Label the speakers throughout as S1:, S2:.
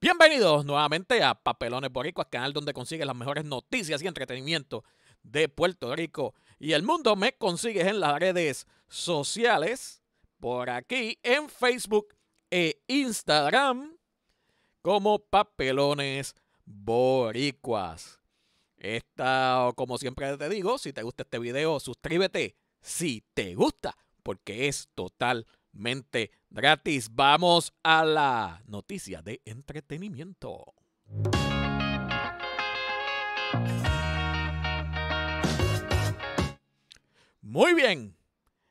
S1: Bienvenidos nuevamente a Papelones Boricuas, canal donde consigues las mejores noticias y entretenimiento de Puerto Rico y el mundo. Me consigues en las redes sociales, por aquí en Facebook e Instagram, como Papelones Boricuas. Esta, como siempre te digo, si te gusta este video, suscríbete si te gusta porque es totalmente gratis. Vamos a la noticia de entretenimiento. Muy bien,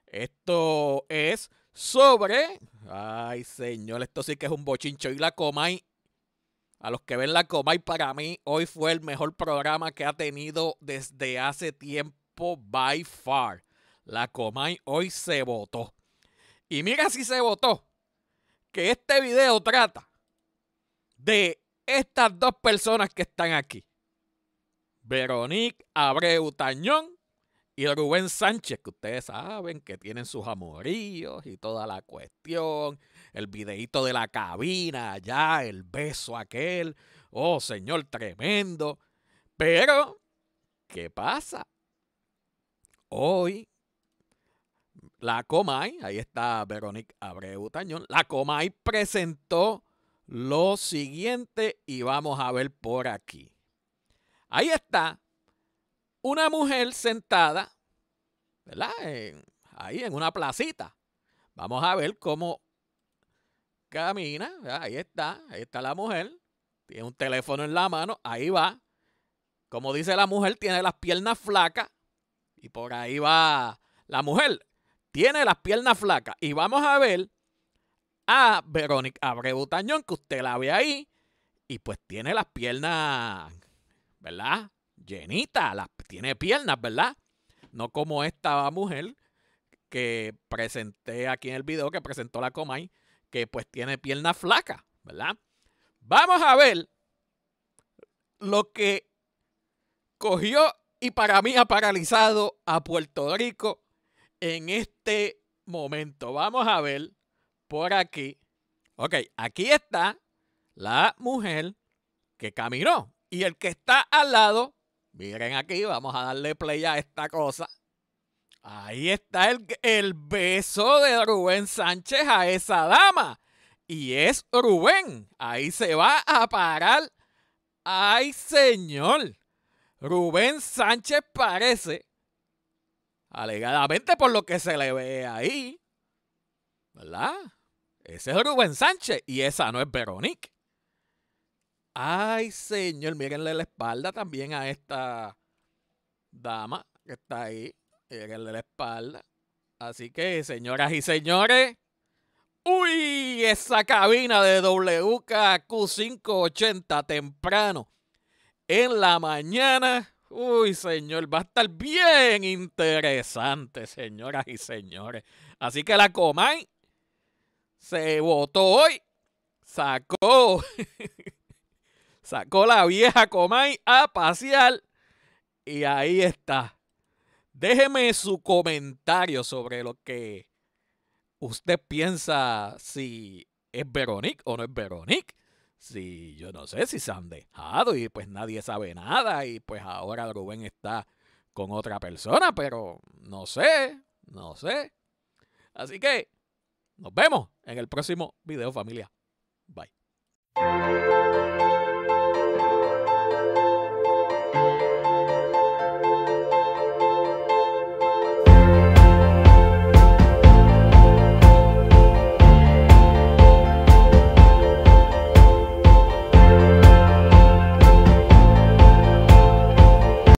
S1: esto es sobre... Ay, señor, esto sí que es un bochincho. Y la Comay, a los que ven la Comay, para mí hoy fue el mejor programa que ha tenido desde hace tiempo, by far. La Comay hoy se votó. Y mira si se votó. Que este video trata de estas dos personas que están aquí. Veronique Abreu Tañón y Rubén Sánchez, que ustedes saben que tienen sus amoríos y toda la cuestión. El videito de la cabina allá, el beso aquel. Oh, señor, tremendo. Pero, ¿qué pasa? Hoy la Comay, ahí está Verónica Abreu Tañón, la Comay presentó lo siguiente y vamos a ver por aquí. Ahí está una mujer sentada, ¿verdad? ahí en una placita. Vamos a ver cómo camina. Ahí está, ahí está la mujer. Tiene un teléfono en la mano, ahí va. Como dice la mujer, tiene las piernas flacas y por ahí va la mujer tiene las piernas flacas. Y vamos a ver a Verónica Abreu Tañón, que usted la ve ahí, y pues tiene las piernas, ¿verdad? Llenitas, tiene piernas, ¿verdad? No como esta mujer que presenté aquí en el video, que presentó la Comay, que pues tiene piernas flacas, ¿verdad? Vamos a ver lo que cogió y para mí ha paralizado a Puerto Rico en este momento. Vamos a ver por aquí. Ok, aquí está la mujer que caminó. Y el que está al lado, miren aquí, vamos a darle play a esta cosa. Ahí está el, el beso de Rubén Sánchez a esa dama. Y es Rubén. Ahí se va a parar. ¡Ay, señor! Rubén Sánchez parece Alegadamente por lo que se le ve ahí. ¿Verdad? Ese es Rubén Sánchez y esa no es Verónica. Ay, señor, mírenle la espalda también a esta dama que está ahí. Mírenle la espalda. Así que, señoras y señores, uy, esa cabina de WKQ580 temprano en la mañana Uy, señor, va a estar bien interesante, señoras y señores. Así que la Comay se votó hoy, sacó, sacó la vieja Comay a pasear y ahí está. Déjeme su comentario sobre lo que usted piensa si es Verónica o no es Veronique. Sí, yo no sé si se han dejado y pues nadie sabe nada y pues ahora Rubén está con otra persona, pero no sé, no sé. Así que nos vemos en el próximo video familia. Bye.